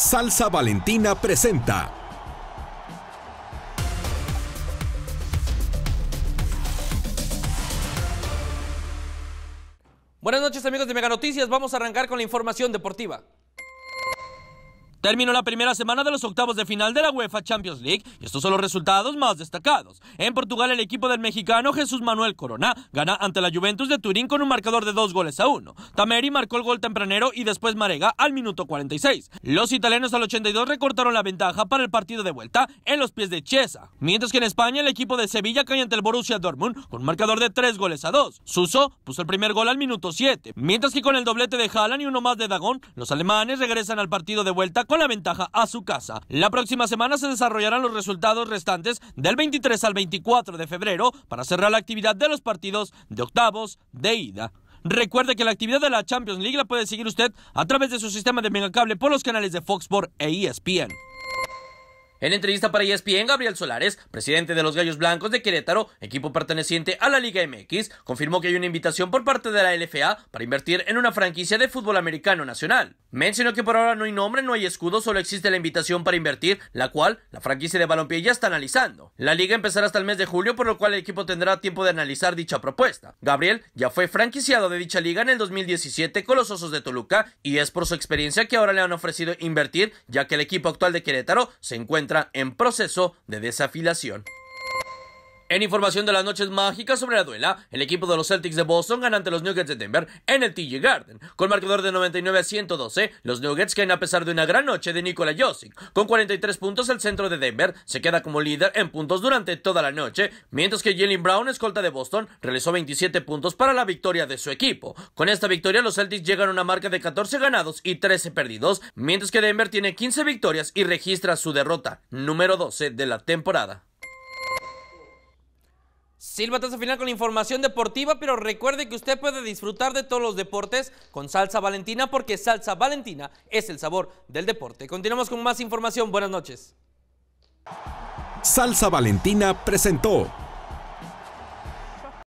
Salsa Valentina presenta. Buenas noches amigos de Mega Noticias, vamos a arrancar con la información deportiva. Terminó la primera semana de los octavos de final de la UEFA Champions League y estos son los resultados más destacados. En Portugal el equipo del mexicano Jesús Manuel Corona gana ante la Juventus de Turín con un marcador de dos goles a uno. Tameri marcó el gol tempranero y después Marega al minuto 46. Los italianos al 82 recortaron la ventaja para el partido de vuelta en los pies de Chiesa. Mientras que en España el equipo de Sevilla cae ante el Borussia Dortmund con un marcador de tres goles a dos. Suso puso el primer gol al minuto 7. Mientras que con el doblete de Haaland y uno más de Dagón, los alemanes regresan al partido de vuelta con la ventaja a su casa. La próxima semana se desarrollarán los resultados restantes del 23 al 24 de febrero para cerrar la actividad de los partidos de octavos de ida. Recuerde que la actividad de la Champions League la puede seguir usted a través de su sistema de cable por los canales de Fox Sports e ESPN. En entrevista para ESPN, Gabriel Solares, presidente de los Gallos Blancos de Querétaro, equipo perteneciente a la Liga MX, confirmó que hay una invitación por parte de la LFA para invertir en una franquicia de fútbol americano nacional. Mencionó que por ahora no hay nombre, no hay escudo, solo existe la invitación para invertir, la cual la franquicia de balompié ya está analizando. La liga empezará hasta el mes de julio, por lo cual el equipo tendrá tiempo de analizar dicha propuesta. Gabriel ya fue franquiciado de dicha liga en el 2017 con los Osos de Toluca y es por su experiencia que ahora le han ofrecido invertir, ya que el equipo actual de Querétaro se encuentra en proceso de desafilación. En información de las noches mágicas sobre la duela, el equipo de los Celtics de Boston ganante ante los Nuggets de Denver en el TG Garden. Con marcador de 99 a 112, los Nuggets caen a pesar de una gran noche de Nikola Jokic. Con 43 puntos, el centro de Denver se queda como líder en puntos durante toda la noche, mientras que Jalen Brown, escolta de Boston, realizó 27 puntos para la victoria de su equipo. Con esta victoria, los Celtics llegan a una marca de 14 ganados y 13 perdidos, mientras que Denver tiene 15 victorias y registra su derrota número 12 de la temporada. Silvatazo final con información deportiva, pero recuerde que usted puede disfrutar de todos los deportes con Salsa Valentina, porque Salsa Valentina es el sabor del deporte. Continuamos con más información. Buenas noches. Salsa Valentina presentó